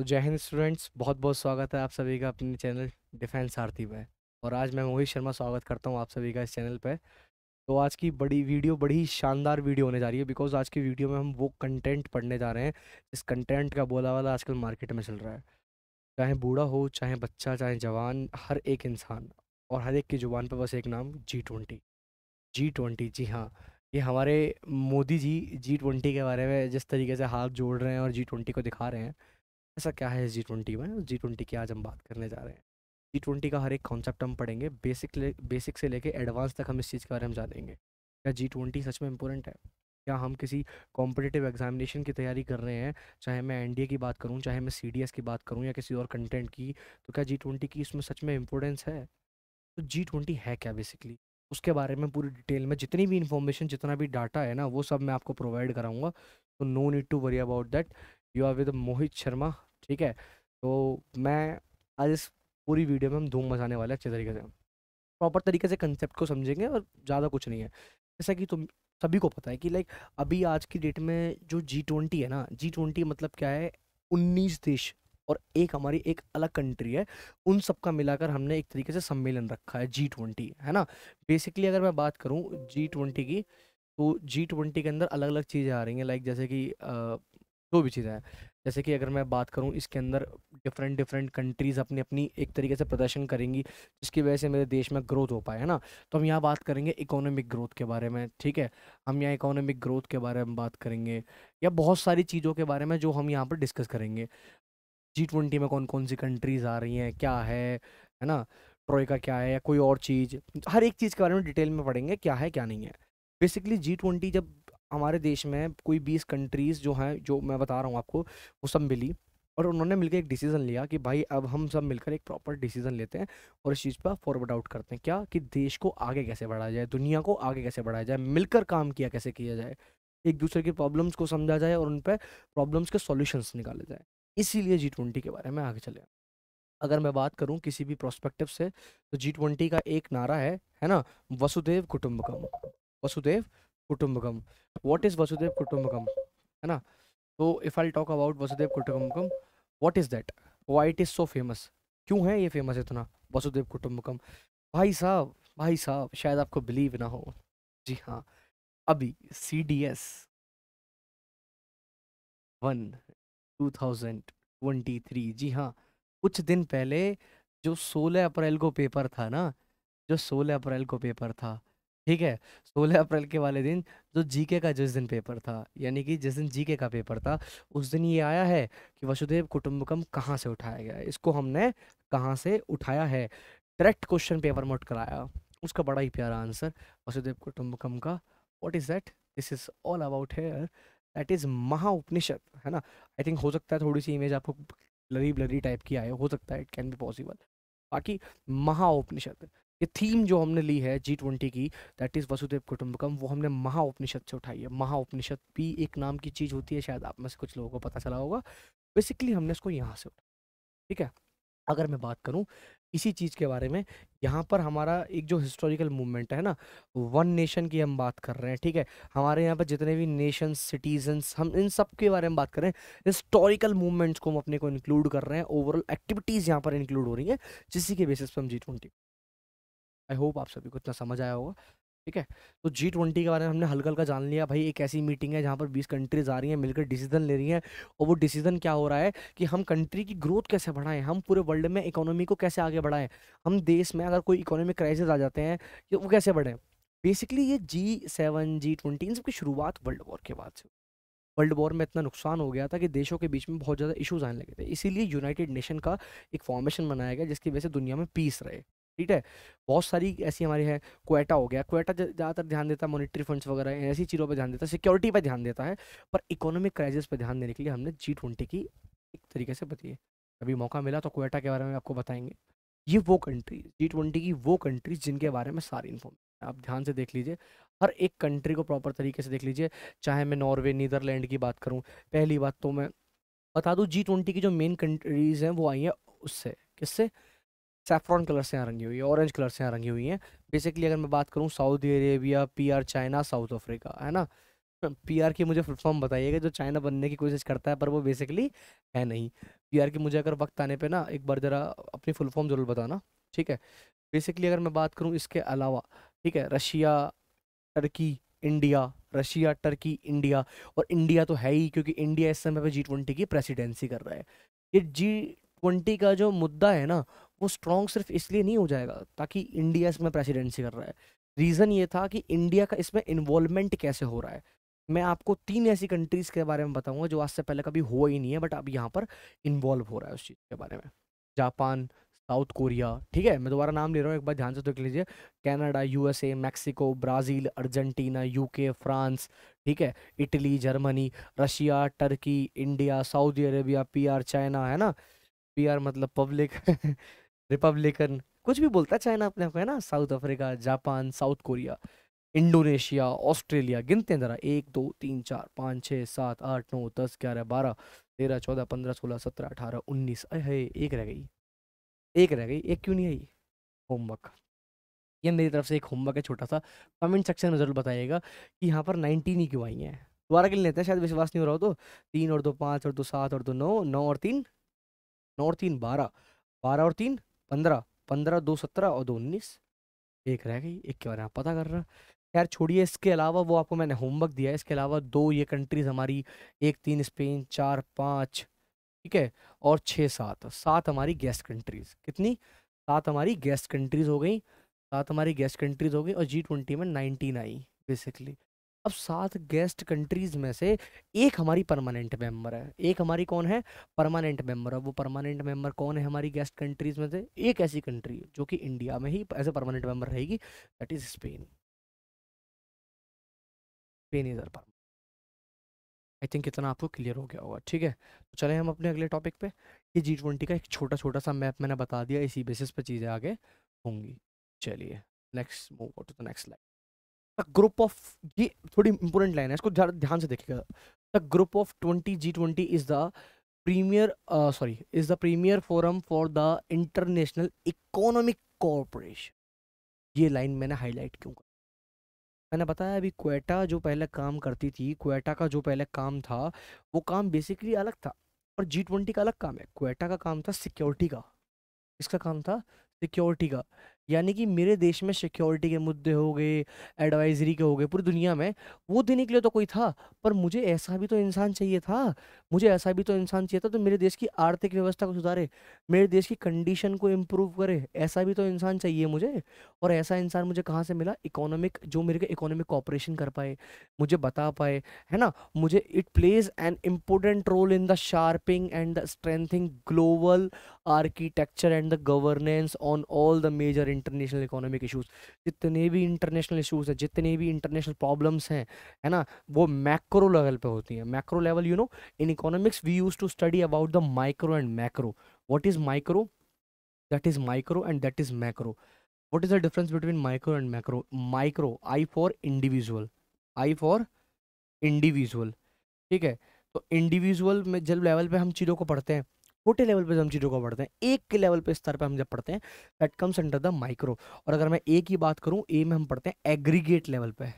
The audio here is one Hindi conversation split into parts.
तो जय हिंद स्टूडेंट्स बहुत बहुत स्वागत है आप सभी का अपने चैनल डिफेंस आरती में और आज मैं मोहित शर्मा स्वागत करता हूँ आप सभी का इस चैनल पर तो आज की बड़ी वीडियो बड़ी शानदार वीडियो होने जा रही है बिकॉज आज की वीडियो में हम वो कंटेंट पढ़ने जा रहे हैं जिस कंटेंट का बोला वाला आजकल मार्केट में चल रहा है चाहे बूढ़ा हो चाहे बच्चा चाहे जवान हर एक इंसान और हर एक की जुबान पर बस एक नाम जी ट्वेंटी जी ट्वेंटी जी हाँ ये हमारे मोदी जी जी ट्वेंटी के बारे में जिस तरीके से हाथ जोड़ रहे हैं और जी ट्वेंटी को दिखा रहे हैं ऐसा क्या है जी ट्वेंटी में जी ट्वेंटी की आज हम बात करने जा रहे हैं जी ट्वेंटी का हर एक कॉन्सेप्ट हम पढ़ेंगे बेसिक ले बेसिक से लेके एडवांस तक हम इस चीज़ के बारे में जानेंगे क्या जी ट्वेंटी सच में इंपॉर्टेंट है क्या हम किसी कॉम्पिटेटिव एग्जामिनेशन की तैयारी कर रहे हैं चाहे मैं एनडीए की बात करूं चाहे मैं सीडीएस की बात करूं या किसी और कंटेंट की तो क्या जी ट्वेंटी की इसमें सच में इंपॉर्टेंस है तो जी ट्वेंटी है क्या बेसिकली उसके बारे में पूरी डिटेल में जितनी भी इन्फॉर्मेशन जितना भी डाटा है ना वो सब मैं आपको प्रोवाइड कराऊंगा तो no need to worry about that you are with Mohit Sharma ठीक है तो मैं आज इस पूरी वीडियो में हम धूम मचाने वाले अच्छे तरीके से प्रॉपर तरीके से कंसेप्ट को समझेंगे और ज़्यादा कुछ नहीं है जैसा कि तुम सभी को पता है कि लाइक अभी आज की डेट में जो जी ट्वेंटी है ना जी ट्वेंटी मतलब क्या है उन्नीस देश और एक हमारी एक अलग कंट्री है उन सब का मिलाकर हमने एक तरीके से सम्मेलन रखा है जी ट्वेंटी है ना बेसिकली अगर मैं बात करूँ जी ट्वेंटी की तो जी ट्वेंटी के अंदर अलग अलग चीज़ें आ रही हैं लाइक जैसे कि जो भी चीज़ है जैसे कि अगर मैं बात करूं इसके अंदर डिफरेंट डिफरेंट कंट्रीज़ अपनी अपनी एक तरीके से प्रदर्शन करेंगी जिसकी वजह से मेरे देश में ग्रोथ हो पाए है ना तो हम यहाँ बात करेंगे इकोनॉमिक ग्रोथ के बारे में ठीक है हम यहाँ इकोनॉमिक ग्रोथ के बारे में बात करेंगे या बहुत सारी चीज़ों के बारे में जो हम यहाँ पर डिस्कस करेंगे जी ट्वेंटी में कौन कौन सी कंट्रीज़ आ रही हैं क्या है है ना ट्रॉय का क्या है या कोई और चीज़ हर एक चीज़ के बारे में डिटेल में पढ़ेंगे क्या है क्या नहीं है बेसिकली जी ट्वेंटी जब हमारे देश में कोई बीस कंट्रीज़ जो हैं जो मैं बता रहा हूँ आपको वो सब मिली और उन्होंने मिलकर एक डिसीज़न लिया कि भाई अब हम सब मिलकर एक प्रॉपर डिसीज़न लेते हैं और इस चीज़ पर फॉरवर्ड आउट करते हैं क्या कि देश को आगे कैसे बढ़ाया जाए दुनिया को आगे कैसे बढ़ाया जाए मिलकर काम किया कैसे किया जाए एक दूसरे की प्रॉब्लम्स को समझा जाए और उन पर प्रॉब्लम्स के सॉल्यूशंस निकाले जाए इसीलिए जी ट्वेंटी के बारे में आगे चले अगर मैं बात करूं किसी भी प्रोस्पेक्टिव से तो जी ट्वेंटी का एक नारा है है ना वसुदेव कुटुम्बकम वसुदेव कुटुम्बकम वॉट इज़ वसुदेव कुटुम्बकम है ना तो if I talk about Vasudhaiva Kutumbakam what is that why it is so famous क्यों है ये फेमस इतना वसुदेव कुटुम्बकम भाई साहब भाई साहब शायद आपको बिलीव ना हो जी हाँ अभी C D S one two thousand twenty three जी हाँ कुछ दिन पहले जो सोलह अप्रैल को पेपर था ना जो सोलह अप्रैल को पेपर था ठीक है सोलह अप्रैल के वाले दिन जो जीके का जिस दिन पेपर था यानी कि जिस दिन जीके का पेपर था उस दिन ये आया है कि वसुदेव कुटुम्बकम कहाँ से उठाया गया इसको हमने कहाँ से उठाया है डायरेक्ट क्वेश्चन पेपर मोट कराया उसका बड़ा ही प्यारा आंसर वसुदेव कुटुम्बकम का what is that this is all about here that is Maha Upanishad है ना आई थिंक हो सकता है थोड़ी सी इमेज आपको ब्लरी ब्लरी टाइप की आए हो सकता है इट कैन बी पॉसिबल बाकी महाउपनिषद ये थीम जो हमने ली है जी ट्वेंटी की दैट इज़ वसुदेव कुटुम्बकम वो हमने महा उपनिषद से उठाई है महा उपनिषद भी एक नाम की चीज़ होती है शायद आप में से कुछ लोगों को पता चला होगा बेसिकली हमने इसको यहाँ से उठाया ठीक है अगर मैं बात करूँ इसी चीज़ के बारे में यहाँ पर हमारा एक जो हिस्टोरिकल मूवमेंट है ना वन नेशन की हम बात कर रहे हैं ठीक है हमारे यहाँ पर जितने भी नेशन सिटीजन्स हम इन सब के बारे में बात कर रहे हैं हिस्टोरिकल मूवमेंट्स को हम अपने को इंक्लूड कर रहे हैं ओवरऑल एक्टिविटीज़ यहाँ पर इंक्लूड हो रही हैं जिसी के बेसिस पर हम जी ट्वेंटी आई होप आप सभी को इतना समझ आया होगा ठीक है तो जी ट्वेंटी के बारे में हमने हल्का हल्का जान लिया भाई एक ऐसी मीटिंग है जहाँ पर बीस कंट्रीज आ रही हैं मिलकर डिसीजन ले रही हैं और वो डिसीजन क्या हो रहा है कि हम कंट्री की ग्रोथ कैसे बढ़ाएं हम पूरे वर्ल्ड में इकोनॉमी को कैसे आगे बढ़ाएं हम देश में अगर कोई इकोनॉमिक क्राइसिस आ जाते हैं वो कैसे बढ़ें बेसिकली ये जी सेवन जी ट्वेंटी इन सबकी शुरुआत वर्ल्ड वॉर के बाद से वर्ल्ड वॉर में इतना नुकसान हो गया था कि देशों के बीच में बहुत ज़्यादा इशूज़ आने लगे थे इसीलिए यूनाइटेड नेशन का एक फॉर्मेशन बनाया गया जिसकी वजह से दुनिया में पीस रहे ठीक है बहुत सारी ऐसी हमारे हैं क्वेटा हो गया क्वेटा ज़्यादातर ध्यान देता है मॉनिटरी फंड्स वगैरह ऐसी चीज़ों पर ध्यान देता है सिक्योरिटी पर ध्यान देता है पर इकोनॉमिक क्राइसिस पर ध्यान देने के लिए हमने जी ट्वेंटी की एक तरीके से बताइए अभी मौका मिला तो क्वेटा के बारे में आपको बताएंगे ये वो कंट्री जी ट्वेंटी की वो कंट्रीज जिनके बारे में सारी इन्फॉर्मेशन आप ध्यान से देख लीजिए हर एक कंट्री को प्रॉपर तरीके से देख लीजिए चाहे मैं नॉर्वे नीदरलैंड की बात करूँ पहली बात तो मैं बता दूँ जी ट्वेंटी की जो मेन कंट्रीज़ हैं वो आई हैं उससे किससे सेफ्रॉन कलर से यहाँ रंगी हुई है ऑरेंज कलर से यहाँ रंगी हुई है बेसिकली अगर मैं बात करूँ Saudi Arabia P China South Africa है ना पी की मुझे फुलफॉर्म बताइएगा जो चाइना बनने की कोशिश करता है पर वो बेसिकली है नहीं पी की मुझे अगर वक्त आने पर ना एक बार ज़रा अपनी फुलफॉर्म ज़रूर बताना ठीक है बेसिकली अगर मैं बात करूँ इसके अलावा ठीक है Russia Turkey India Russia Turkey India और इंडिया तो है ही क्योंकि इंडिया इस समय पर जी ट्वेंटी की प्रेसिडेंसी कर रहा है ये जी ट्वेंटी का जो मुद्दा है ना वो स्ट्रॉन्ग सिर्फ इसलिए नहीं हो जाएगा ताकि इंडिया इसमें प्रेसिडेंसी कर रहा है रीज़न ये था कि इंडिया का इसमें इन्वॉल्वमेंट कैसे हो रहा है मैं आपको तीन ऐसी कंट्रीज़ के बारे में बताऊंगा जो आज से पहले कभी हुआ ही नहीं है बट अब यहाँ पर इन्वॉल्व हो रहा है उस चीज़ के बारे में जापान साउथ कोरिया ठीक है मैं दोबारा नाम ले रहा हूँ एक बार ध्यान से देख लीजिए Canada USA Mexico Brazil Argentina UK France ठीक है Italy Germany Russia Turkey India Saudi Arabia P China है ना पी मतलब पब्लिक रिपब्लिकन कुछ भी बोलता है चाइना अपने आप को है ना South Africa Japan South Korea Indonesia Australia गिनते हैं ज़रा एक दो तीन चार पाँच छः सात आठ नौ दस ग्यारह बारह तेरह चौदह पंद्रह सोलह सत्रह अठारह उन्नीस अरे एक रह गई एक रह गई एक क्यों नहीं आई होमवर्क ये मेरी तरफ से एक होमवर्क है छोटा सा कमेंट सेक्शन में जरूर बताइएगा कि यहाँ पर नाइनटीन ही क्यों आई हैं दोबारा गिन लेते हैं शायद विश्वास नहीं हो रहा हो तो तीन और दो पाँच और दो सात और दो नौ नौ और तीन नौ और तीन बारह बारह और तीन पंद्रह पंद्रह दो सत्रह और दो उन्नीस एक रह गई एक के बारे में पता कर रहा यार छोड़िए इसके अलावा वो आपको मैंने होमवर्क दिया है इसके अलावा दो ये कंट्रीज हमारी एक तीन स्पेन चार पाँच ठीक है और छः सात सात हमारी गेस्ट कंट्रीज कितनी सात हमारी गेस्ट कंट्रीज हो गई सात हमारी गेस्ट कंट्रीज हो गई और जी ट्वेंटी में नाइनटीन आई बेसिकली अब सात गेस्ट कंट्रीज़ में से एक हमारी परमानेंट मेंबर है एक हमारी कौन है परमानेंट मेंबर है वो परमानेंट मेंबर कौन है हमारी गेस्ट कंट्रीज़ में से एक ऐसी कंट्री जो कि इंडिया में ही एज ए परमानेंट मेंबर रहेगी that is Spain Spain is uh I think इतना आपको क्लियर हो गया होगा ठीक है तो चले हम अपने अगले टॉपिक पे ये जी ट्वेंटी का एक छोटा छोटा सा मैप मैंने बता दिया इसी बेसिस पर चीज़ें आगे होंगी चलिए next move to the next life group of ये थोड़ी इंपॉर्टेंट लाइन है इसको ध्यान से देखिएगा the group of twenty G twenty is the premier sorry is the premier forum for the international economic corporation ये लाइन मैंने हाईलाइट क्यों कर मैंने बताया अभी क्वेटा जो पहले काम करती थी क्वेटा का जो पहले काम था वो काम बेसिकली अलग था और जी ट्वेंटी का अलग काम है क्वेटा का काम था सिक्योरिटी का इसका काम था सिक्योरिटी का यानी कि मेरे देश में सिक्योरिटी के मुद्दे हो गए एडवाइजरी के हो गए पूरी दुनिया में वो देने के लिए तो कोई था पर मुझे ऐसा भी तो इंसान चाहिए था मुझे ऐसा भी तो इंसान चाहिए था तो मेरे देश की आर्थिक व्यवस्था को सुधारे मेरे देश की कंडीशन को इम्प्रूव करे ऐसा भी तो इंसान चाहिए मुझे और ऐसा इंसान मुझे कहाँ से मिला इकोनॉमिक जो मेरे को इकोनॉमिक कॉपरेशन कर पाए मुझे बता पाए है ना मुझे it plays an important role in the sharping and the strengthing global architecture and the governance on all the major international economic issues जितने भी इंटरनेशनल इशूज़ हैं जितने भी इंटरनेशनल प्रॉब्लम्स हैं है ना वो मैक्रो लेवल पर होती हैं macro level you know in economics we use to study about the micro and macro what is micro that is micro and that is macro what is the difference between micro and macro micro I for individual I for individual ठीक है तो इंडिविजुअल में जब लेवल पे हम चीज़ों को पढ़ते हैं छोटे लेवल पे हम चीज़ों को पढ़ते हैं एक के लेवल पे स्तर पे हम जब पढ़ते हैं that comes under the micro और अगर मैं ए की बात करूँ ए में हम पढ़ते हैं एग्रीगेट लेवल पे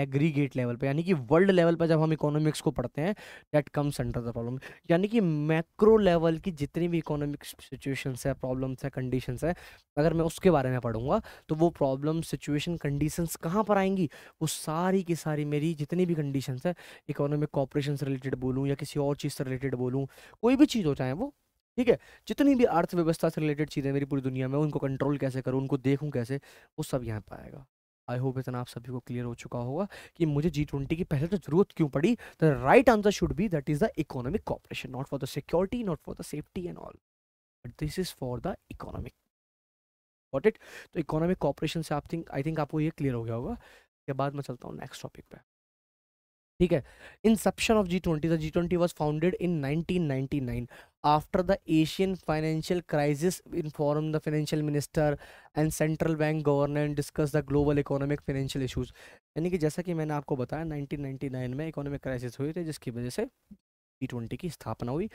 एग्रीगेट लेवल पे यानी कि वर्ल्ड लेवल पर जब हम इकोनॉमिक्स को पढ़ते हैं that comes under the problem यानी कि मैक्रो लेवल की जितनी भी इकोनॉमिक सिचुएशंस है प्रॉब्लम्स है कंडीशंस है अगर मैं उसके बारे में पढ़ूंगा तो वो प्रॉब्लम सिचुएशन कंडीशंस कहाँ पर आएंगी वो सारी की सारी मेरी जितनी भी कंडीशंस है इकोनॉमिक कॉपरेशन से रिलेटेड बोलूँ या किसी और चीज़ से रिलेटेड बोलूँ कोई भी चीज़ हो चाहे वो ठीक है जितनी भी अर्थव्यवस्था से रिलेटेड चीज़ें मेरी पूरी दुनिया में उनको कंट्रोल कैसे करूँ उनको देखूँ कैसे वो सब यहाँ पर आएगा आई होप इतना आप सभी को क्लियर हो चुका होगा कि मुझे जी ट्वेंटी की पहले तो जरूरत क्यों पड़ी the right answer should be that is the economic cooperation not for the security not for the safety and all but this is for the economic it तो इकोनॉमिक कॉपरेशन से आप थिंक आई थिंक आपको ये क्लियर हो गया होगा उसके बाद मैं चलता हूँ नेक्स्ट टॉपिक पर ठीक है inception of G twenty the G twenty was founded in nineteen ninety nine after the Asian financial crisis inform the financial minister and central bank governor discuss the global economic financial issues यानी कि जैसा कि मैंने आपको बताया नाइनटीन नाइन में इकोनॉमिक क्राइसिस हुई थी जिसकी वजह से जी ट्वेंटी की स्थापना हुई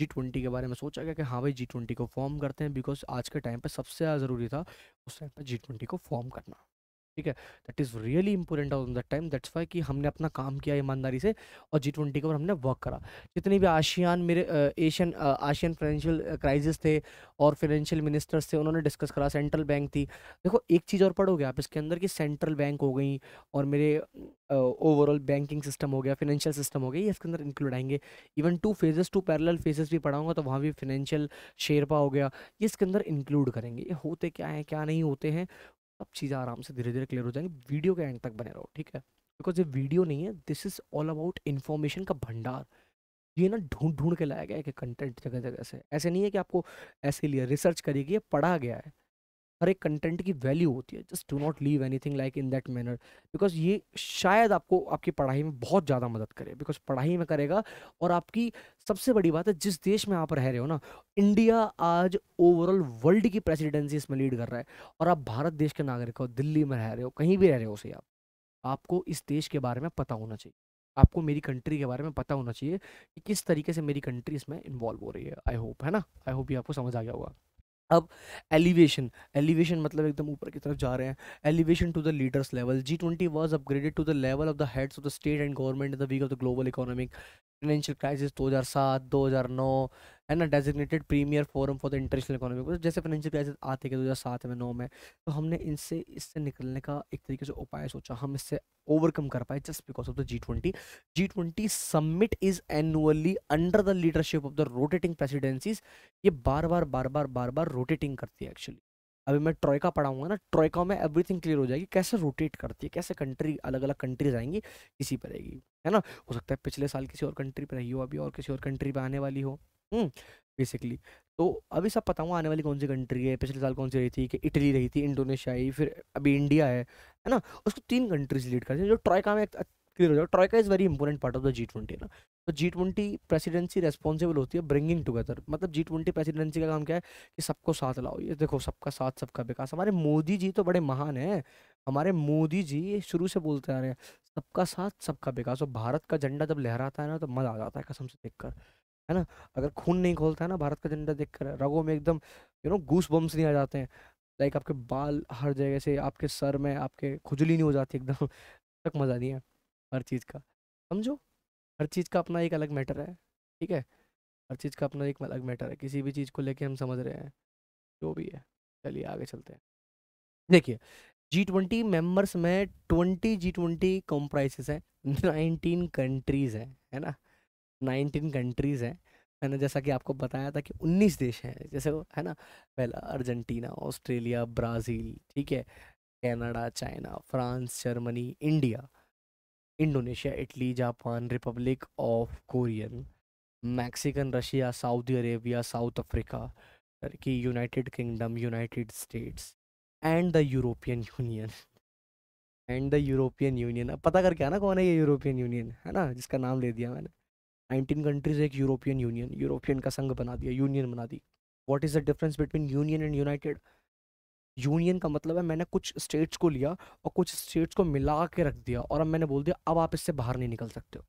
जी ट्वेंटी के बारे में सोचा गया कि हाँ भाई जी ट्वेंटी को फॉर्म करते हैं बिकॉज आज के टाइम पर सबसे ज्यादा ज़रूरी था उस टाइम पर जी ट्वेंटी को फॉर्म करना ठीक है that is really important on that time that's why कि हमने अपना काम किया ईमानदारी से और जी ट्वेंटी के ऊपर हमने वर्क करा जितने भी आशियान मेरे एशियन आशियन फाइनेंशियल क्राइसिस थे और फाइनेंशियल मिनिस्टर्स थे उन्होंने डिस्कस करा सेंट्रल बैंक थी देखो एक चीज़ और पढ़ोगे आप इसके अंदर कि सेंट्रल बैंक हो गई और मेरे ओवरऑल बैंकिंग सिस्टम हो गया फाइनेंशियल सिस्टम हो गया ये इसके अंदर इंक्लूड आएंगे even two phases two parallel phases भी पढ़ाऊंगा तो वहाँ भी फाइनेंशियल शेरपा हो गया ये इसके अंदर इंक्लूड करेंगे ये होते क्या हैं क्या नहीं होते हैं सब चीज़ें आराम से धीरे धीरे क्लियर हो जाएंगी वीडियो के एंड तक बने रहो ठीक है बिकॉज ये वीडियो नहीं है this is all about information का भंडार ये ना ढूंढ ढूंढ के लाया गया है कि कंटेंट जगह जगह से ऐसे नहीं है कि आपको ऐसे लिया रिसर्च करिए कि ये पढ़ा गया है हर एक कंटेंट की वैल्यू होती है just do not leave anything like in that manner because ये शायद आपको आपकी पढ़ाई में बहुत ज़्यादा मदद करे बिकॉज पढ़ाई में करेगा और आपकी सबसे बड़ी बात है जिस देश में आप रह रहे हो ना इंडिया आज ओवरऑल वर्ल्ड की प्रेसिडेंसी इसमें लीड कर रहा है और आप भारत देश के नागरिक हो दिल्ली में रह रहे हो कहीं भी रह रहे हो उसे आप आपको इस देश के बारे में पता होना चाहिए आपको मेरी कंट्री के बारे में पता होना चाहिए कि किस तरीके से मेरी कंट्री इसमें इन्वॉल्व हो रही है आई होप है ना आई होप ये आपको समझ आ गया होगा अब एलिवेशन एलिवेशन मतलब एकदम ऊपर की तरफ जा रहे हैं elevation to the leaders level G twenty was upgraded to the level of the heads of the state and government in the week of the global economic financial crisis 2007 2009 है ना designated premier forum for the international economic जैसे फाइनेंशियल क्राइसिस आते थे दो हज़ार सात में नौ में तो हमने इनसे इससे निकलने का एक तरीके से उपाय सोचा हम इससे ओवरकम कर पाए just because of the G twenty G twenty summit is annually under the leadership of the rotating presidencies ये बार बार बार बार बार बार रोटेटिंग करती है एक्चुअली अभी मैं ट्रॉयका पढ़ाऊंगा ना ट्रॉयका में एवरीथिंग क्लियर हो जाएगी कैसे रोटेट करती है कैसे कंट्री अलग अलग कंट्रीज आएंगी किसी पर रहेगी है ना हो सकता है पिछले साल किसी और कंट्री पर रही हो अभी और किसी और कंट्री पर आने वाली हो बेसिकली हम्म, तो अभी सब पता हुआ आने वाली कौन सी कंट्री है पिछले साल कौन सी रही थी कि इटली रही थी इंडोनेशिया आई फिर अभी इंडिया है है ना उसको तीन कंट्रीज लीड करती हैं जो ट्रॉयका में क्लियर हो जाए troika is very important part of the G twenty ना तो जी ट्वेंटी प्रेसिडेंसी रेस्पॉन्सिबल होती है ब्रिंगिंग टुगेदर मतलब जी ट्वेंटी प्रेसिडेंसी का काम क्या है कि सबको साथ लाओ ये देखो सबका साथ सबका विकास हमारे मोदी जी तो बड़े महान हैं हमारे मोदी जी शुरू से बोलते आ रहे हैं सबका साथ सबका विकास और भारत का झंडा जब लहराता है ना तो मज़ा आ जाता है कसम से कर है ना अगर खून नहीं खोलता है ना भारत का झंडा कर रगों में एकदम यू नो गूस बम्स नहीं आ जाते हैं लाइक आपके बाल हर जगह से आपके सर में आपके खुजली नहीं हो जाती एकदम तक मज़ा नहीं है हर चीज़ का समझो हर चीज़ का अपना एक अलग मैटर है ठीक है हर चीज़ का अपना एक अलग मैटर है किसी भी चीज़ को लेके हम समझ रहे हैं जो भी है चलिए आगे चलते हैं देखिए जी ट्वेंटी मेम्बर्स में ट्वेंटी जी ट्वेंटी कॉम्प्राइस हैं नाइनटीन कंट्रीज़ हैं है ना नाइनटीन कंट्रीज़ हैं मैंने जैसा कि आपको बताया था कि उन्नीस देश हैं जैसे है ना पहला अर्जेंटीना ऑस्ट्रेलिया ब्राज़ील ठीक है Canada China France Germany India Indonesia Italy Japan Republic of Korean Mexican Russia Saudi Arabia South Africa Turkey United Kingdom United States and the European Union and the European Union अब पता करके आना कौन है ये यूरोपियन यूनियन है ना जिसका नाम ले दिया मैंने नाइनटीन कंट्रीज एक यूरोपियन यूनियन यूरोपियन का संघ बना दिया यूनियन बना दी what is the difference between union and united union का मतलब है मैंने कुछ स्टेट्स को लिया और कुछ स्टेट्स को मिला के रख दिया और अब मैंने बोल दिया अब आप इससे बाहर नहीं निकल सकते हो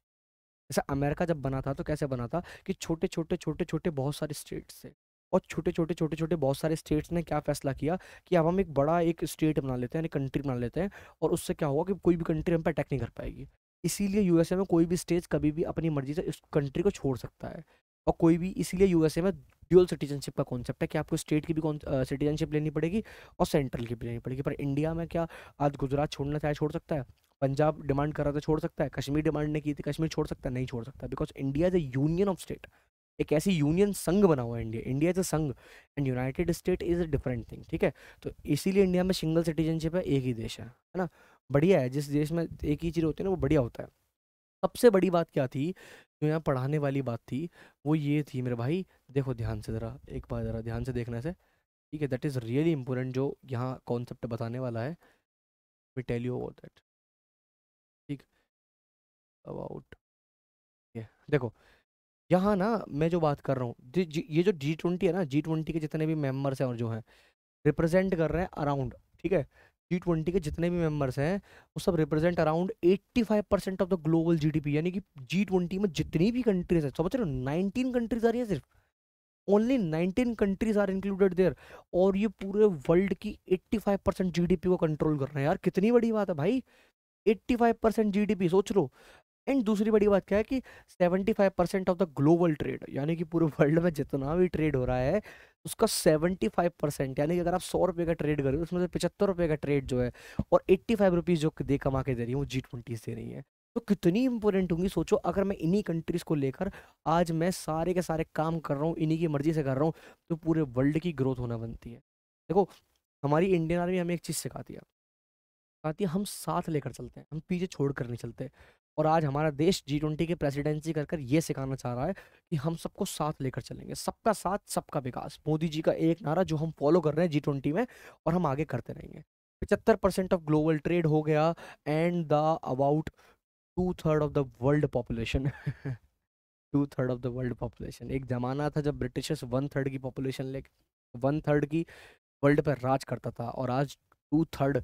जैसे अमेरिका जब बना था तो कैसे बना था कि छोटे छोटे छोटे छोटे बहुत सारे स्टेट्स थे और छोटे छोटे छोटे छोटे बहुत सारे स्टेट्स ने क्या फैसला किया कि अब हम एक बड़ा एक स्टेट बना लेते हैं कंट्री बना लेते हैं और उससे क्या होगा कि कोई भी कंट्री हम पर अटैक नहीं कर पाएगी इसीलिए यूएसए में कोई भी स्टेट कभी भी अपनी मर्जी से इस कंट्री को छोड़ सकता है और कोई भी इसीलिए यूएसए में ड्यूअल सिटीजनशिप का कॉन्सेप्ट है कि आपको स्टेट की भी कौन सिटीजनशिप लेनी पड़ेगी और सेंट्रल की भी लेनी पड़ेगी पर इंडिया में क्या आज गुजरात छोड़ना चाहे छोड़ सकता है पंजाब डिमांड कर रहा था छोड़ सकता है कश्मीर डिमांड नहीं की थी कश्मीर छोड़ सकता है नहीं छोड़ सकता because India is a union of state एक ऐसी यूनियन संघ बना हुआ है इंडिया इंडिया इज अ संघ and United State is a different thing ठीक है तो इसीलिए इंडिया में सिंगल सिटीजनशिप है एक ही देश है है ना बढ़िया है जिस देश में एक ही चीज़ होती है ना वो बढ़िया होता है सबसे बड़ी बात क्या थी जो यहाँ पढ़ाने वाली बात थी वो ये थी मेरे भाई देखो ध्यान से ज़रा एक बार ज़रा ध्यान से देखने से ठीक है दैट इज़ रियली इम्पोर्टेंट जो यहाँ कॉन्सेप्ट बताने वाला है we tell you about that ठीक अबाउट है देखो यहाँ ना मैं जो बात कर रहा हूँ ये जो जी ट्वेंटी है ना जी ट्वेंटी के जितने भी मेम्बर्स हैं और जो हैं रिप्रेजेंट कर रहे हैं अराउंड ठीक है जी ट्वेंटी के जितने भी मेंबर्स हैं वो सब represent around 85 percent of the global GDP यानी कि जी ट्वेंटी में जितनी भी कंट्रीज हैं समझ रहे हो नाइनटीन कंट्रीज आ रही है सिर्फ only nineteen countries are included there और ये पूरे वर्ल्ड की 85 परसेंट जी को कंट्रोल कर रहे हैं यार कितनी बड़ी बात है भाई 85 परसेंट जी सोच लो एंड दूसरी बड़ी बात क्या है कि 75 percent of the global trade यानी कि पूरे वर्ल्ड में जितना भी ट्रेड हो रहा है उसका 75 परसेंट यानी कि अगर आप सौ रुपये का ट्रेड करें उसमें से पचहत्तर रुपये का ट्रेड जो है और एट्टी फाइव रुपीज़ जो दे कमा के दे रही है वो जी ट्वेंटीज दे रही है तो कितनी इंपॉर्टेंट होंगी सोचो अगर मैं इन्हीं कंट्रीज़ को लेकर आज मैं सारे के सारे काम कर रहा हूँ इन्हीं की मर्जी से कर रहा हूँ तो पूरे वर्ल्ड की ग्रोथ होना बनती है देखो हमारी इंडियन आर्मी हमें एक चीज़ सिखाती है सिखाती है हम साथ लेकर चलते हैं हम पीछे छोड़ कर नहीं चलते और आज हमारा देश जी ट्वेंटी की प्रेसिडेंसी कर कर ये सिखाना चाह रहा है कि हम सबको साथ लेकर चलेंगे सबका साथ सबका विकास मोदी जी का एक नारा जो हम फॉलो कर रहे हैं जी ट्वेंटी में और हम आगे करते रहेंगे पचहत्तर परसेंट ऑफ ग्लोबल ट्रेड हो गया and the about two third of the world population two third of the world population एक ज़माना था जब ब्रिटिशर्स वन थर्ड की पॉपुलेशन ले वन थर्ड की वर्ल्ड पर राज करता था और आज टू थर्ड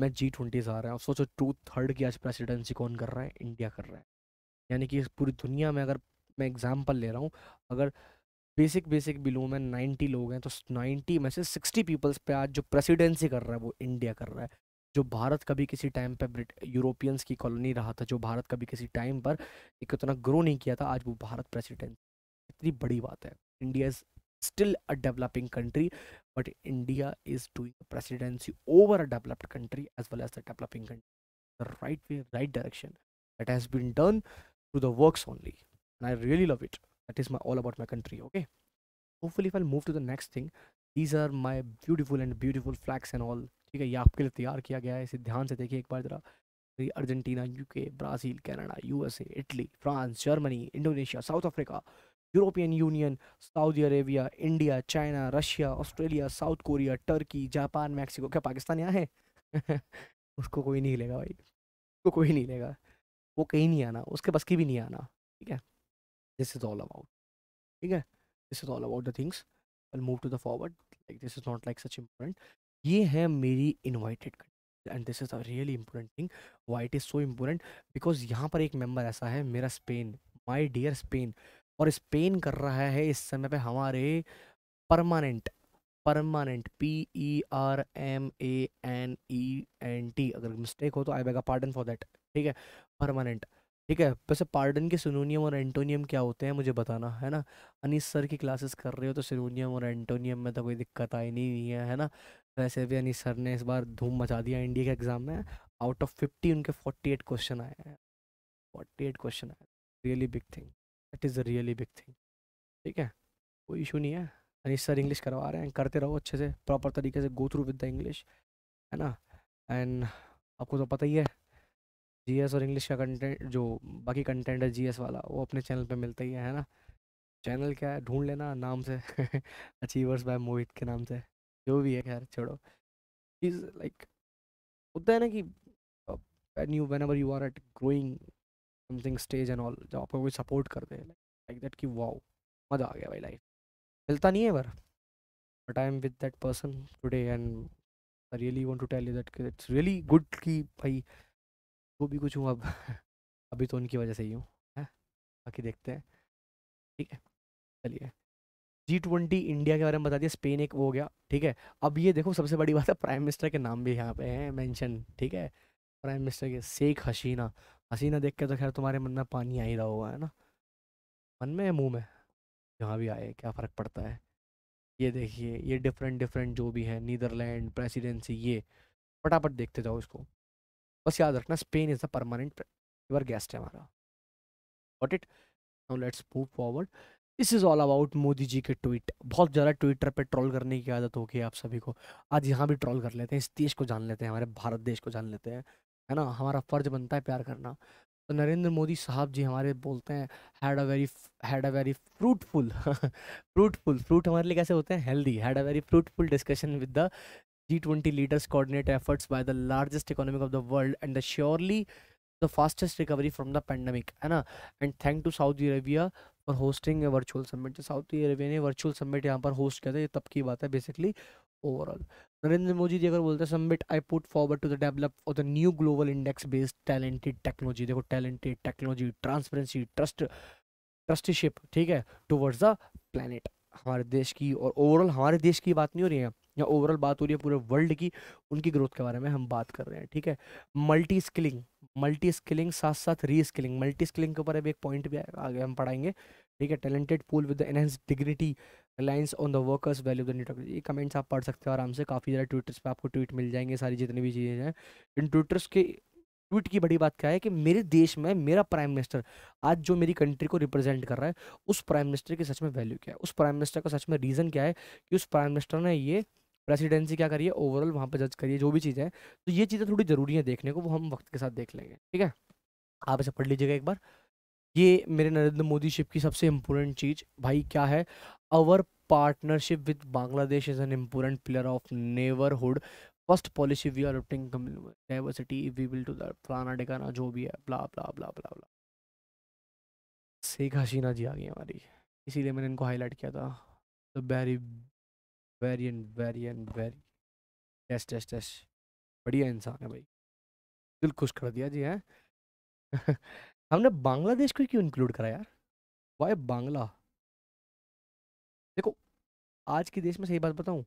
मैं जी ट्वेंटी से आ रहा हूँ सोचो टू थर्ड की आज प्रेसिडेंसी कौन कर रहा है इंडिया कर रहा है यानी कि पूरी दुनिया में अगर मैं एग्जाम्पल ले रहा हूँ अगर बेसिक बेसिक बिलो में नाइन्टी लोग हैं तो नाइन्टी में से सिक्सटी पीपल्स पे आज जो प्रेसिडेंसी कर रहा है वो इंडिया कर रहा है जो भारत कभी किसी टाइम पर यूरोपियंस की कॉलोनी रहा था जो भारत कभी किसी टाइम पर एक इतना ग्रो नहीं किया था आज वो भारत प्रेसिडेंट इतनी बड़ी बात है India is still a developing country but India is doing a presidency over a developed country as well as the developing country. The right way, right direction. That has been done through the works only. And I really love it. That is my all about my country. Okay. Hopefully, if I'll move to the next thing, these are my beautiful and beautiful flags and all. ठीक है ये आपके लिए तैयार किया गया है इसे ध्यान से देखिए एक बार ज़रा Argentina UK Brazil Canada USA Italy France Germany Indonesia South Africa European Union Saudi Arabia India China Russia Australia South Korea Turkey Japan Mexico क्या पाकिस्तान यहाँ है उसको कोई नहीं लेगा भाई उसको कोई नहीं लेगा वो कहीं नहीं आना उसके बस की भी नहीं आना ठीक है दिस इज़ ऑल अबाउट ठीक है this is all about the things I move to the forward like this is not like such important ये है मेरी invited and this is a really important thing why it is so important because यहाँ पर एक मेम्बर ऐसा है मेरा स्पेन माई डियर स्पेन और स्पेन कर रहा है इस समय पे हमारे permanent permanent P E R M A N E N T अगर मिस्टेक हो तो I beg pardon for that ठीक है परमानेंट ठीक है वैसे पार्डन के सिनोनियम और एंटोनियम क्या होते हैं मुझे बताना है ना अनिस सर की क्लासेस कर रहे हो तो सिनोनियम और एंटोनियम में तो कोई दिक्कत आई नहीं है है ना वैसे भी अनीस सर ने इस बार धूम मचा दिया इंडिया के एग्ज़ाम में आउट ऑफ फिफ्टी उनके फोर्टी एट क्वेश्चन आए हैं फोर्टी एट क्वेश्चन आए really big thing that is a really big thing ठीक है कोई इशू नहीं है अनिश सर इंग्लिश करवा रहे हैं करते रहो अच्छे से प्रॉपर तरीके से go through with the English है ना एंड आपको तो पता ही है जी और इंग्लिश का कंटेंट जो बाकी कंटेंट है जी वाला वो अपने चैनल पे मिलता ही है है ना चैनल क्या है ढूंढ लेना नाम से अचीवर्स बाय मोहित के नाम से जो भी है खैर छोड़ो इज़ लाइक होता है ना कि you whenever you are at growing something stage and all जब आपको कोई सपोर्ट करते हैं लाइक दैट कि वाओ मज़ा आ गया भाई लाइफ मिलता नहीं है पर but I am with that person today and I really want to tell you that it's really good कि भाई वो भी कुछ हूँ अब अभी तो उनकी वजह से ही हूँ बाकी देखते हैं ठीक है चलिए जी ट्वेंटी इंडिया के बारे में बता दिया स्पेन एक हो गया ठीक है अब ये देखो सबसे बड़ी बात है प्राइम मिनिस्टर के नाम भी यहाँ पे हैं मेंशन ठीक है प्राइम मिनिस्टर के शेख हसीना हसीना देख के तो खैर तुम्हारे मन में पानी आ ही रहा होगा है ना मन में मुंह में जहाँ भी आए क्या फ़र्क पड़ता है ये देखिए ये डिफरेंट डिफरेंट जो भी है नीदरलैंड प्रेसिडेंसी ये फटाफट देखते जाओ इसको बस याद रखना Spain is a permanent your guest है हमारा what it now let's move forward this is all about Modi ji के ट्वीट बहुत ज़्यादा ट्विटर पे ट्रोल करने की आदत होगी आप सभी को आज यहाँ भी ट्रोल कर लेते हैं इस देश को जान लेते हैं हमारे भारत देश को जान लेते हैं है ना हमारा फ़र्ज बनता है प्यार करना तो नरेंद्र मोदी साहब जी हमारे बोलते हैं had a very had a very fruitful fruitful fruit हमारे लिए कैसे होते हैं healthy had a very fruitful discussion with the G twenty leaders coordinate efforts by the largest economic of the world and the surely the fastest recovery from the pandemic है ना and thank to Saudi Arabia for hosting a virtual summit South Arabia ने वर्चुअल समिट यहाँ पर होस्ट किया था ये तब की बात है बेसिकली ओवरऑल नरेंद्र मोदी जी अगर बोलते हैं summit I put forward to the develop of the new global index based talented technology देखो talented technology transparency trust trusteeship ठीक है टूवर्ड्स द प्लानट हमारे देश की और ओवरऑल हमारे देश की बात नहीं हो रही है या ओवरऑल बात हो रही है पूरे वर्ल्ड की उनकी ग्रोथ के बारे में हम बात कर रहे हैं ठीक है मल्टी स्किलिंग मल्टी स्किलिंग साथ साथ री स्किलिंग मल्टी स्किलिंग के ऊपर अभी एक पॉइंट भी आगे हम पढ़ाएंगे ठीक है talented pool with enhance dignity reliance on the workers value the new technology ये कमेंट्स आप पढ़ सकते हो आराम से काफ़ी ज़्यादा ट्विटर्स पे आपको ट्वीट मिल जाएंगे सारी जितनी भी चीज़ें हैं इन ट्विटर्स के ट्वीट की बड़ी बात क्या है कि मेरे देश में मेरा प्राइम मिनिस्टर आज जो मेरी कंट्री को रिप्रेजेंट कर रहा है उस प्राइम मिनिस्टर के सच में वैल्यू क्या है उस प्राइम मिनिस्टर का सच में रीज़न क्या है कि उस प्राइम मिनिस्टर ने ये प्रेसिडेंसी क्या करिए ओवरऑल वहाँ पर जज करिए जो भी चीज़ें हैं तो ये चीज़ें थोड़ी ज़रूरी हैं देखने को वो हम वक्त के साथ देख लेंगे ठीक है आप इसे पढ़ लीजिएगा एक बार ये मेरे नरेंद्र मोदी शिप की सबसे इम्पोर्टेंट चीज़ भाई क्या है our partnership with bangladesh is an important pillar of neighborhood first policy we are adopting diversity we will do that फलाना टिकाना जो भी है ब्ला ब्ला ब्ला ब्ला ब्ला शेख हसीना जी आ गई हमारी इसीलिए मैंने इनको हाईलाइट किया था the very very and very and very test test test बढ़िया इंसान है भाई दिल खुश कर दिया जी हैं हमने बांग्लादेश को क्यों इंक्लूड करा यार वाई बांग्ला देखो आज के देश में सही बात बताऊँ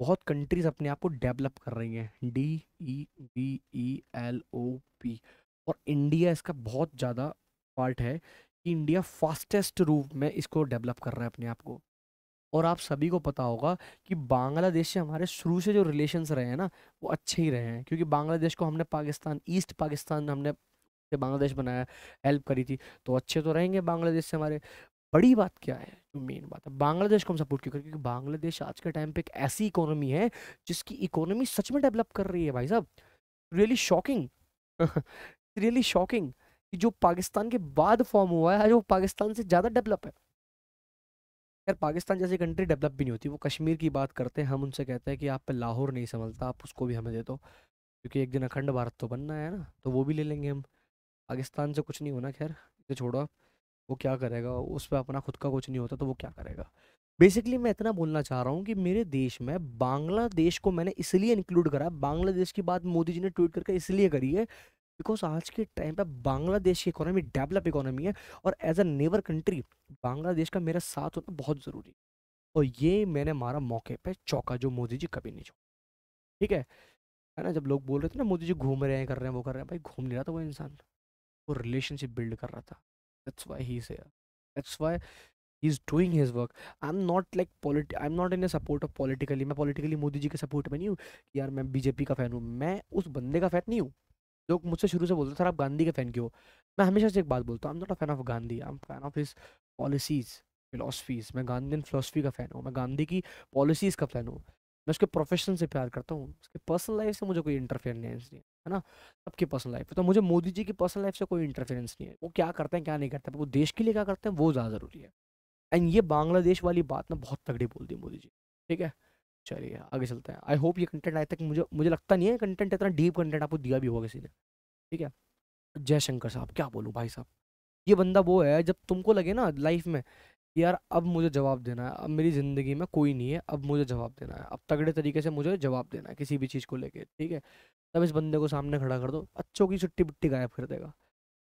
बहुत कंट्रीज अपने आप को डेवलप कर रही हैं D E B E L O P और इंडिया इसका बहुत ज़्यादा पार्ट है कि इंडिया फास्टेस्ट रूप में इसको डेवलप कर रहा है अपने आप को और आप सभी को पता होगा कि बांग्लादेश से हमारे शुरू से जो रिलेशंस रहे हैं ना वो अच्छे ही रहे हैं क्योंकि बांग्लादेश को हमने पाकिस्तान ईस्ट पाकिस्तान हमने से बांग्लादेश बनाया हेल्प करी थी तो अच्छे तो रहेंगे बांग्लादेश से हमारे बड़ी बात क्या है जो मेन बात है बांग्लादेश को हम सपोर्ट क्यों करें क्योंकि बांग्लादेश आज के टाइम पे एक ऐसी इकोनॉमी है जिसकी इकोनॉमी सच में डेवलप कर रही है भाई साहब रियली शॉकिंग रियली शॉकिंग कि जो पाकिस्तान के बाद फॉर्म हुआ है जो पाकिस्तान से ज़्यादा डेवलप है यार पाकिस्तान जैसी कंट्री डेवलप भी नहीं होती वो कश्मीर की बात करते हैं हम उनसे कहते हैं कि आप पे लाहौर नहीं संभलता आप उसको भी हमें दे दो क्योंकि एक दिन अखंड भारत तो बनना है ना तो वो भी ले लेंगे हम पाकिस्तान से कुछ नहीं होना खैर इसे छोड़ो आप वो क्या करेगा उस पर अपना खुद का कुछ नहीं होता तो वो क्या करेगा बेसिकली मैं इतना बोलना चाह रहा हूँ कि मेरे देश में बांग्लादेश को मैंने इसलिए इंक्लूड करा बांग्लादेश की बात मोदी जी ने ट्वीट करके इसलिए करी है बिकॉज आज के टाइम पे बांग्लादेश की इकोनॉमी डेवलप इकोनॉमी है और as a neighbour country Bangladesh का मेरा साथ होना बहुत ज़रूरी है और ये मैंने मारा मौके पर चौका जो मोदी जी कभी नहीं छोड़ा ठीक है है ना जब लोग बोल रहे थे ना मोदी जी घूम रहे हैं कर रहे हैं वो कर रहे हैं भाई घूम नहीं रहा था वो इंसान वो रिलेशनशिप बिल्ड कर रहा था that's why he's here that's why he's doing his work i'm not like polit i'm not in a support of politically मैं politically मोदी जी के support में नहीं हूँ यार मैं बीजेपी का फैन हूँ मैं उस बंदे का फैन नहीं हूँ लोग मुझसे शुरू से बोलते सर आप गांधी के फैन क्यों मैं हमेशा से एक बात बोलता हूँ I am not a fan of Gandhi I am fan of his policies philosophies मैं गांधीन फिलोसफी का फ़ैन हूँ मैं गांधी की पॉलिसीज़ का फ़ैन हूँ मैं उसके प्रोफेशन से प्यार करता हूँ उसके पर्सनल लाइफ से मुझे कोई इंटरफेरेंस नहीं है है ना सबकी पर्सनल लाइफ तो मुझे मोदी जी की पर्सनल लाइफ से कोई इंटरफेरेंस नहीं है वो क्या करते हैं क्या नहीं करते वो देश के लिए क्या करते हैं वो ज़्यादा ज़रूरी है एंड ये बांग्लादेश वाली बात ना बहुत तगड़ी बोल दी मोदी जी ठीक है चलिए आगे चलते हैं आई होप ये कंटेंट आए तक मुझे मुझे लगता नहीं है कंटेंट इतना डीप कंटेंट आपको दिया भी होगा किसी ने ठीक है जयशंकर साहब क्या बोलूँ भाई साहब ये बंदा वो है जब तुमको लगे ना लाइफ में यार अब मुझे जवाब देना है अब मेरी ज़िंदगी में कोई नहीं है अब मुझे जवाब देना है अब तगड़े तरीके से मुझे जवाब देना है किसी भी चीज़ को लेके ठीक है तब इस बंदे को सामने खड़ा कर दो अच्छों की छुट्टी बुट्टी गायब कर देगा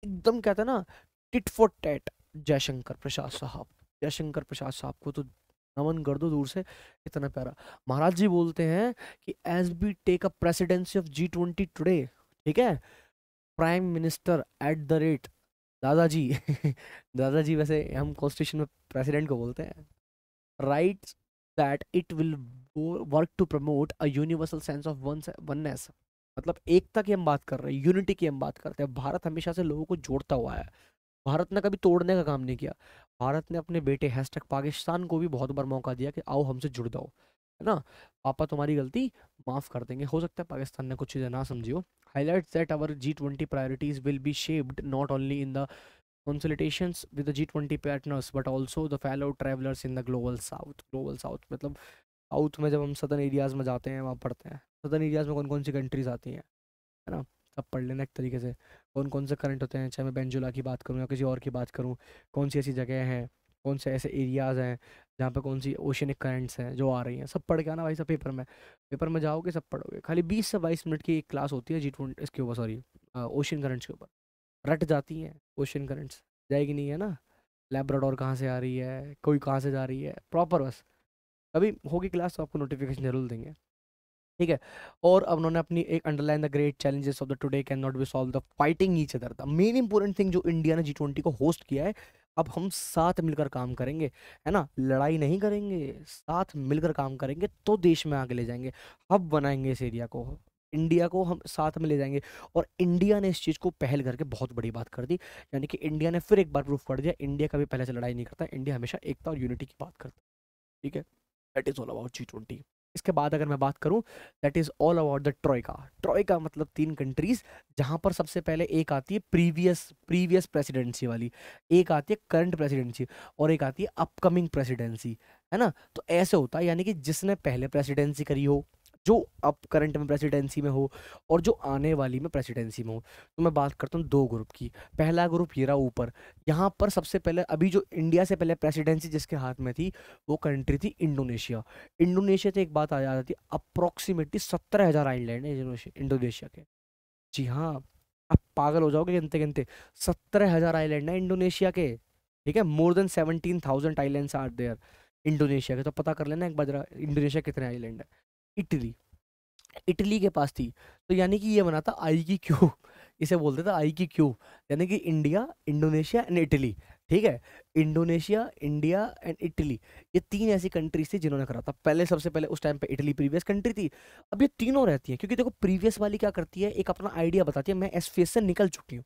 एकदम कहते हैं ना tit for tat Jaishankar Prasad साहब जयशंकर प्रसाद साहब को तो नमन कर दो दूर से इतना प्यारा महाराज जी बोलते हैं कि as we take a presidency of G twenty today ठीक है prime minister at the rate दादाजी दादाजी वैसे हम कॉन्स्टिट्यूशन में प्रेसिडेंट को बोलते हैं right that it will work to promote a universal sense of one oneness मतलब एकता की हम बात कर रहे हैं यूनिटी की हम बात करते हैं भारत हमेशा से लोगों को जोड़ता हुआ है भारत ने कभी तोड़ने का काम नहीं किया भारत ने अपने बेटे हैशटैग पाकिस्तान को भी बहुत बार मौका दिया कि आओ हमसे जुड़ जाओ है ना पापा तुम्हारी गलती माफ़ कर देंगे हो सकता है पाकिस्तान ने कुछ चीज़ें ना समझी हो highlight that our G twenty priorities will be shaped not only in the consultation with the G twenty partners but also the fellow travellers in the global south global south मतलब साउथ में जब हम सदर एरियाज़ में जाते हैं वहाँ पढ़ते हैं सदर एरियाज़ में कौन कौन सी कंट्रीज़ आती हैं है ना सब पढ़ लेना एक तरीके से कौन कौन से करंट होते हैं चाहे मैं बेंजुला की बात करूँ या किसी और की बात करूँ कौन सी ऐसी जगह हैं कौन से ऐसे एरियाज़ हैं जहाँ पे कौन सी ओशनिक करंट्स हैं जो आ रही हैं सब पढ़ के आना भाई सब पेपर में पेपर में जाओगे सब पढ़ोगे खाली बीस से बाईस मिनट की एक क्लास होती है जी ट्वेंटी इसके ऊपर सॉरी ओशन करंट्स के ऊपर रट जाती हैं ओशन करंट्स जाएगी नहीं है ना लेब्राडोर कहाँ से आ रही है कोई कहाँ से जा रही है प्रॉपर बस अभी होगी क्लास तो आपको नोटिफिकेशन जरूर देंगे ठीक है और अब उन्होंने अपनी एक underline the great challenges of the today cannot be solve the fighting each other the main important thing जो इंडिया ने जी ट्वेंटी को होस्ट किया है अब हम साथ मिलकर काम करेंगे है ना लड़ाई नहीं करेंगे साथ मिलकर काम करेंगे तो देश में आगे ले जाएंगे हब बनाएंगे इस एरिया को इंडिया को हम साथ में ले जाएंगे और इंडिया ने इस चीज़ को पहल करके बहुत बड़ी बात कर दी यानी कि इंडिया ने फिर एक बार प्रूफ कर दिया इंडिया कभी पहले से लड़ाई नहीं करता इंडिया हमेशा एकता और यूनिटी की बात करता ठीक है that is all about G twenty इसके बाद अगर मैं बात करूं that is all about the troika troika मतलब तीन कंट्रीज़ जहां पर सबसे पहले एक आती है प्रीवियस प्रीवियस प्रेसिडेंसी वाली एक आती है करंट प्रेसिडेंसी और एक आती है अपकमिंग प्रेसिडेंसी है ना तो ऐसे होता है यानी कि जिसने पहले प्रेसिडेंसी करी हो जो अब करंट में प्रेसिडेंसी में हो और जो आने वाली में प्रेसिडेंसी में हो तो मैं बात करता हूँ दो ग्रुप की पहला ग्रुप ये रहा ऊपर यहाँ पर सबसे पहले अभी जो इंडिया से पहले प्रेसिडेंसी जिसके हाथ में थी वो कंट्री थी इंडोनेशिया इंडोनेशिया से एक बात आ जाती अप्रोक्सीमेटली सत्तर हज़ार आइलैंड है इंडोनेशिया के जी हाँ आप पागल हो जाओगे गिनते गिनते सत्तर हज़ार आइलैंड है इंडोनेशिया के ठीक है more than seventeen thousand island are there Indonesia के तो पता कर लेना एक बार इंडोनेशिया कितने आइलैंड है इटली इटली के पास थी तो यानी कि ये बना था आई की क्यू इसे बोलते थे आई की क्यू यानी कि इंडिया इंडोनेशिया एंड इटली ठीक है इंडोनेशिया इंडिया एंड इटली ये तीन ऐसी कंट्रीज थी जिन्होंने करा था पहले सबसे पहले उस टाइम पे इटली प्रीवियस कंट्री थी अब ये तीनों रहती है क्योंकि देखो प्रीवियस वाली क्या करती है एक अपना आइडिया बताती है मैं एस से निकल चुकी हूँ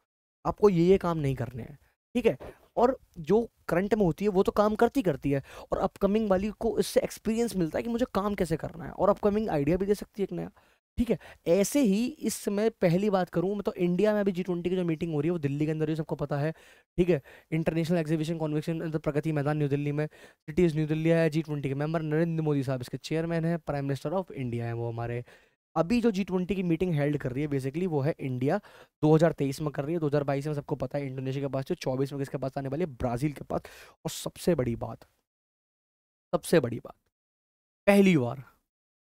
आपको ये ये काम नहीं करने हैं ठीक है और जो करंट में होती है वो तो काम करती करती है और अपकमिंग वाली को इससे एक्सपीरियंस मिलता है कि मुझे काम कैसे करना है और अपकमिंग आइडिया भी दे सकती है एक नया ठीक है ऐसे ही इस समय पहली बात करूँ मैं तो इंडिया में अभी जी ट्वेंटी की जो मीटिंग हो रही है वो दिल्ली के अंदर ही सबको पता है ठीक है इंटरनेशनल एग्जीबिशन कॉन्वेक्शन प्रगति मैदान न्यू दिल्ली में सिटीज़ न्यू दिल्ली है जी ट्वेंटी के मेंबर नरेंद्र मोदी साहब इसके चेयरमैन है प्राइम मिनिस्टर ऑफ इंडिया है वो हमारे अभी जो जी ट्वेंटी की मीटिंग हेल्ड कर रही है बेसिकली वो है इंडिया 2023 में कर रही है 2022 में सबको पता है इंडोनेशिया के पास जो 24 में किसके पास आने वाली है ब्राज़ील के पास और सबसे बड़ी बात सबसे बड़ी बात पहली बार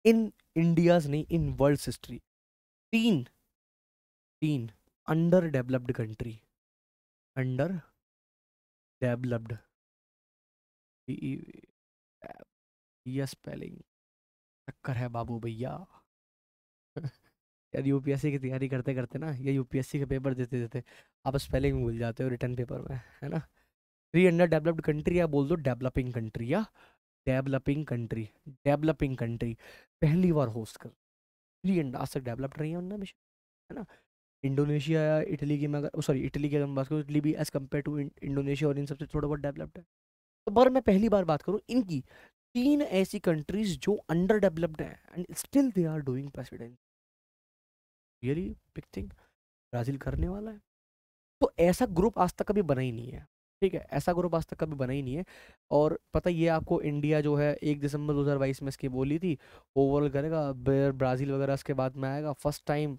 इन इंडियाज नहीं इन वर्ल्ड हिस्ट्री तीन तीन under developed country under developed spelling चक्कर है बाबू भैया यार यूपीएससी की तैयारी करते करते ना या यूपीएससी के पेपर देते देते आप स्पेलिंग भूल जाते हो रिटर्न पेपर में है ना थ्री अंडर डेवलप्ड कंट्री या बोल दो डेवलपिंग कंट्री या डेवलपिंग कंट्री डेवलपिंग कंट्री पहली बार होस्ट कर थ्री अंडर आज तक डेवलप्ड रही है उनने है ना इंडोनेशिया या इटली की मैं अगर सॉरी इटली की अगर बात करूँ इटली भी एज़ कम्पेयर टू इंडोनेशिया और इन सबसे थोड़ा बहुत डेवलप्ड है तो बार मैं पहली बार बात करूँ इनकी तीन ऐसी कंट्रीज जो अंडर डेवलप्ड हैं and still they are doing president really big thing Brazil करने वाला है तो ऐसा ग्रुप आज तक कभी बना ही नहीं है ठीक है ऐसा ग्रुप आज तक कभी बना ही नहीं है और पता ये आपको इंडिया जो है एक दिसंबर दो हजार बाईस में इसकी बोली थी ओवरऑल करेगा ब्राज़ील वगैरह इसके बाद में आएगा first time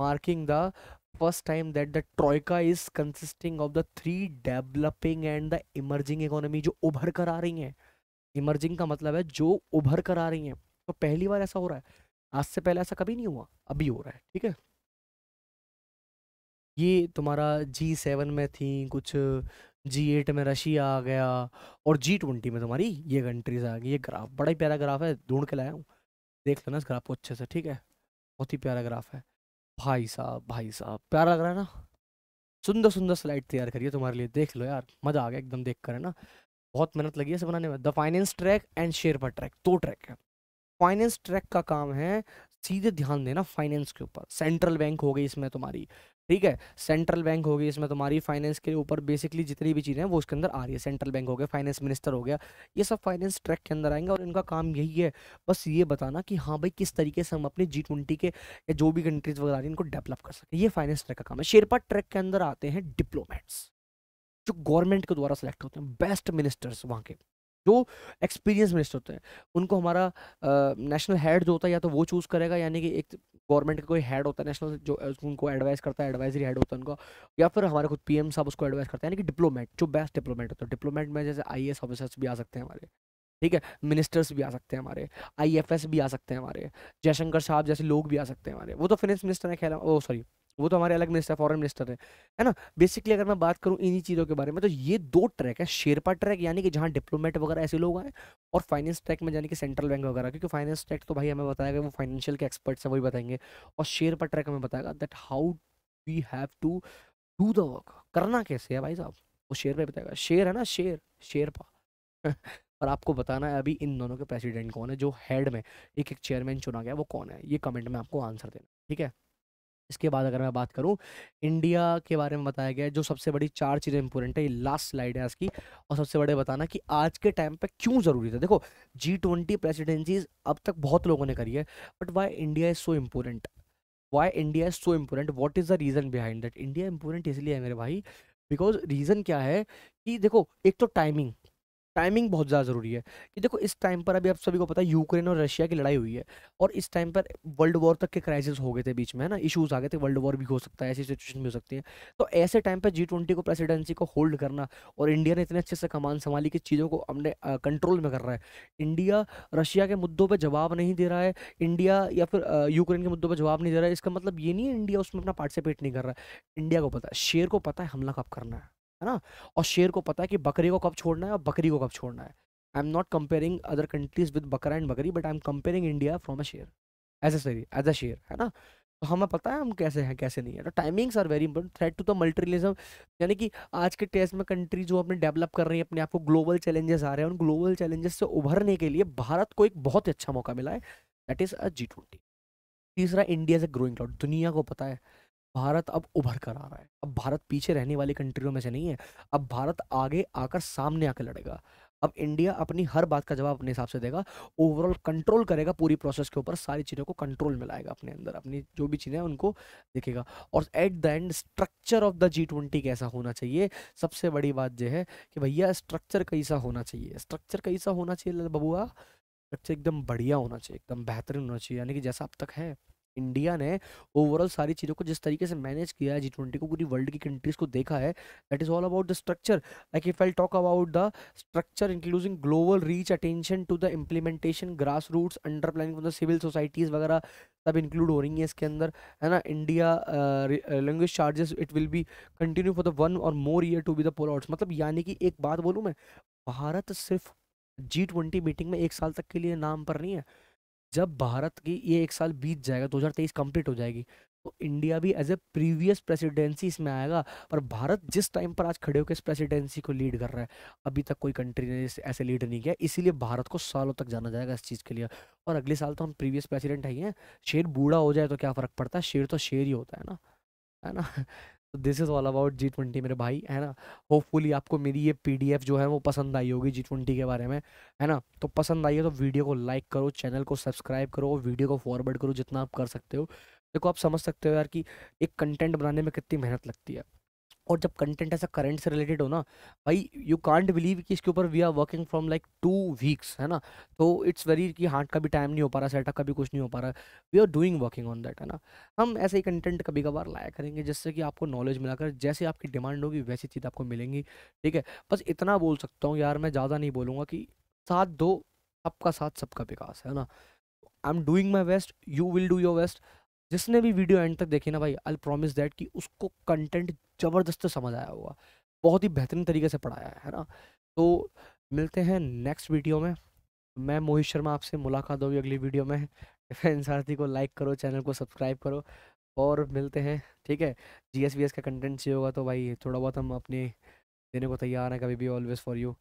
marking the first time that the troika is consisting of the three developing and the emerging economy जो उभर कर आ रही हैं इमर्जिंग का मतलब है जो उभर कर आ रही हैं तो पहली बार ऐसा हो रहा है आज से पहले ऐसा कभी नहीं हुआ अभी हो रहा है ठीक है ये तुम्हारा जी सेवन में थी कुछ जी एट में रशिया आ गया और जी ट्वेंटी में तुम्हारी ये कंट्रीज आ गई ये ग्राफ बड़ा ही प्यारा ग्राफ है ढूंढ के लाया हूँ देख लो ना इस ग्राफ को अच्छे से ठीक है बहुत ही प्यारा ग्राफ है भाई साहब भाई साहब प्यारा लग रहा है ना सुंदर सुंदर स्लाइड तैयार करिए तुम्हारे लिए देख लो यार मज़ा आ गया एकदम देख कर है ना बहुत मेहनत लगी है इसे बनाने में the finance track and sherpa track दो तो ट्रैक है फाइनेंस ट्रैक का काम है सीधे ध्यान देना फाइनेंस के ऊपर सेंट्रल बैंक हो गई इसमें तुम्हारी ठीक है सेंट्रल बैंक हो गई इसमें तुम्हारी फाइनेंस के ऊपर बेसिकली जितनी भी चीज़ें हैं वो उसके अंदर आ रही है सेंट्रल बैंक हो गया फाइनेंस मिनिस्टर हो गया ये सब फाइनेंस ट्रैक के अंदर आएंगे और इनका काम यही है बस ये बताना कि हाँ भाई किस तरीके से हम अपने जी ट्वेंटी के या जो भी कंट्रीज वगैरह इनको डेवलप कर सकते हैं ये फाइनेंस ट्रैक का काम है शेरपा ट्रैक के अंदर आते हैं डिप्लोमेट्स जो गवर्नमेंट के द्वारा सेलेक्ट होते हैं बेस्ट मिनिस्टर्स वहाँ के जो एक्सपीरियंस मिनिस्टर होते हैं उनको हमारा नेशनल हेड जो होता है या तो वो चूज़ करेगा यानी कि एक गवर्नमेंट का कोई हेड होता है नेशनल जो उनको एडवाइस करता है एडवाइजरी हेड होता है उनका या फिर हमारे खुद पीएम साहब उसको एडवाइस करते हैं यानी कि डिप्लोमेट जो बेस्ट डिप्लोमेट होता है डिप्लोमेट में जैसे आई ऑफिसर्स भी आ सकते हैं हमारे ठीक है मिनिस्टर्स भी आ सकते हैं हमारे आई भी आ सकते हैं हमारे जयशंकर साहब जैसे लोग भी आ सकते हैं हमारे वो तो फाइनेंस मिनिस्टर ने खेला ओ सॉरी वो तो हमारे अलग मिनिस्टर फॉरेन मिनिस्टर है है ना बेसिकली अगर मैं बात करूँ इन्हीं चीज़ों के बारे में तो ये दो ट्रैक है शेरपा ट्रैक यानी कि जहाँ डिप्लोमेट वगैरह ऐसे लोग आए और फाइनेंस ट्रैक में यानी कि सेंट्रल बैंक वगैरह क्योंकि फाइनेंस ट्रैक तो भाई हमें बताएगा वो फाइनेंशियल के एक्सपर्ट्स हैं वही बताएंगे और शेरपा ट्रैक हमें बताएगा that how we have to do the work करना कैसे है भाई साहब वो शेर पे बताएगा शेर है ना शेर शेरपा और आपको बताना है अभी इन दोनों के प्रेसिडेंट कौन है जो हेड में एक एक चेयरमैन चुना गया वो कौन है ये कमेंट में आपको आंसर देना ठीक है इसके बाद अगर मैं बात करूं इंडिया के बारे में बताया गया जो सबसे बड़ी चार चीज़ें इंपॉर्टेंट है ये लास्ट स्लाइड है इसकी और सबसे बड़े बताना कि आज के टाइम पे क्यों ज़रूरी था देखो जी ट्वेंटी प्रेसिडेंसीज अब तक बहुत लोगों ने करी है but why India is so important why India is so important what is the reason behind that India important इसलिए है मेरे भाई बिकॉज रीज़न क्या है कि देखो एक तो टाइमिंग टाइमिंग बहुत ज़्यादा ज़रूरी है कि देखो इस टाइम पर अभी आप सभी को पता है यूक्रेन और रशिया की लड़ाई हुई है और इस टाइम पर वर्ल्ड वॉर तक के क्राइसिस हो गए थे बीच में है ना इशूज़ आ गए थे वर्ल्ड वॉर भी हो सकता है ऐसी सिचुएशन भी हो सकती है तो ऐसे टाइम पर जी ट्वेंटी को प्रेसिडेंसी को होल्ड करना और इंडिया ने इतने अच्छे से कमान संभाली कि चीज़ों को अपने कंट्रोल में कर रहा है इंडिया रशिया के मुद्दों पर जवाब नहीं दे रहा है इंडिया या फिर यूक्रेन के मुद्दों पर जवाब नहीं दे रहा है इसका मतलब ये नहीं है इंडिया उसमें अपना पार्टिसिपेट नहीं कर रहा है इंडिया को पता है शेर को पता है हमला कब करना है है ना और शेर को पता है कि बकरे को कब छोड़ना है और बकरी को कब छोड़ना है I am not comparing other countries with बकरा एंड बकरी but I am comparing India from a share as a sorry as a share है ना तो हमें पता है हम कैसे हैं कैसे नहीं है तो timings are very important thread to the multilateralism यानी कि आज के टेस्ट में कंट्री जो अपने डेवलप कर रही है अपने आप को ग्लोबल चैलेंजेस आ रहे हैं उन ग्लोबल चैलेंजेस से उभरने के लिए भारत को एक बहुत ही अच्छा मौका मिला है that is a G twenty तीसरा India is a growing cloud दुनिया को पता है भारत अब उभर कर आ रहा है अब भारत पीछे रहने वाली कंट्रियों में से नहीं है अब भारत आगे आकर सामने आकर लड़ेगा अब इंडिया अपनी हर बात का जवाब अपने हिसाब से देगा ओवरऑल कंट्रोल करेगा पूरी प्रोसेस के ऊपर सारी चीज़ों को कंट्रोल में लाएगा अपने अंदर अपनी जो भी चीज़ें हैं उनको देखेगा और at the end structure of the G twenty कैसा होना चाहिए सबसे बड़ी बात यह है कि भैया स्ट्रक्चर कैसा होना चाहिए स्ट्रक्चर कैसा होना चाहिए बबुआ स्ट्रक्चर एकदम बढ़िया होना चाहिए एकदम बेहतरीन होना चाहिए यानी कि जैसा अब तक है इंडिया ने ओवरऑल सारी चीज़ों को जिस तरीके से मैनेज किया है जी ट्वेंटी को पूरी वर्ल्ड की कंट्रीज़ को देखा है that is all about the structure like if I talk about the structure including global reach attention to the implementation grass roots under planning the civil societies वगैरह सब इंक्लूड हो रही है इसके अंदर है ना India language charges it will be continue for the one और more year to be the poll outs मतलब यानी कि एक बात बोलूँ मैं भारत सिर्फ जी ट्वेंटी मीटिंग में एक साल तक के लिए नाम पर नहीं है जब भारत की ये एक साल बीत जाएगा 2023 कंप्लीट हो जाएगी तो इंडिया भी एज ए प्रीवियस प्रेसिडेंसी इसमें आएगा पर भारत जिस टाइम पर आज खड़े होकर इस प्रेसिडेंसी को लीड कर रहा है अभी तक कोई कंट्री ने ऐसे लीड नहीं किया इसीलिए भारत को सालों तक जाना जाएगा इस चीज़ के लिए और अगले साल तो हम प्रीवियस प्रेसिडेंट है ही हैं शेर बूढ़ा हो जाए तो क्या फ़र्क पड़ता है शेर तो शेर ही होता है ना है ना this is all about G twenty मेरे भाई है ना होपफुली आपको मेरी ये पी जो है वो पसंद आई होगी जी ट्वेंटी के बारे में है ना तो पसंद आई है तो वीडियो को लाइक करो चैनल को सब्सक्राइब करो वीडियो को फॉरवर्ड करो जितना आप कर सकते हो देखो आप समझ सकते हो यार कि एक कंटेंट बनाने में कितनी मेहनत लगती है और जब कंटेंट ऐसा करंट से रिलेटेड हो ना भाई यू कांट बिलीव कि इसके ऊपर we are working from like two weeks है ना तो इट्स वेरी कि हार्ट का भी टाइम नहीं हो पा रहा सेटअप का भी कुछ नहीं हो पा रहा we are doing working on that है ना हम ऐसे ही कंटेंट कभी कभार लाया करेंगे जिससे कि आपको नॉलेज मिलाकर जैसे आपकी डिमांड होगी वैसी चीज़ आपको मिलेंगी ठीक है बस इतना बोल सकता हूँ यार मैं ज़्यादा नहीं बोलूँगा कि साथ दो सबका साथ सबका विकास है ना I am doing my best you will do your best जिसने भी वीडियो एंड तक देखी ना भाई आई प्रॉमिस दैट कि उसको कंटेंट ज़बरदस्त समझ आया होगा बहुत ही बेहतरीन तरीके से पढ़ाया है ना तो मिलते हैं नेक्स्ट वीडियो में मैं मोहित शर्मा आपसे मुलाकात होगी अगली वीडियो में डिफेंस आरती को लाइक करो चैनल को सब्सक्राइब करो और मिलते हैं ठीक है जी एस वी एस का कंटेंट चाहिए होगा तो भाई थोड़ा बहुत हम अपने देने को तैयार हैं कभी भी always for you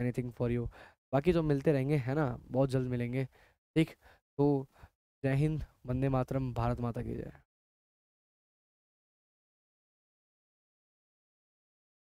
anything for you बाकी तो मिलते रहेंगे है ना बहुत जल्द मिलेंगे ठीक तो जय हिंद वंदे मातरम भारत माता की जय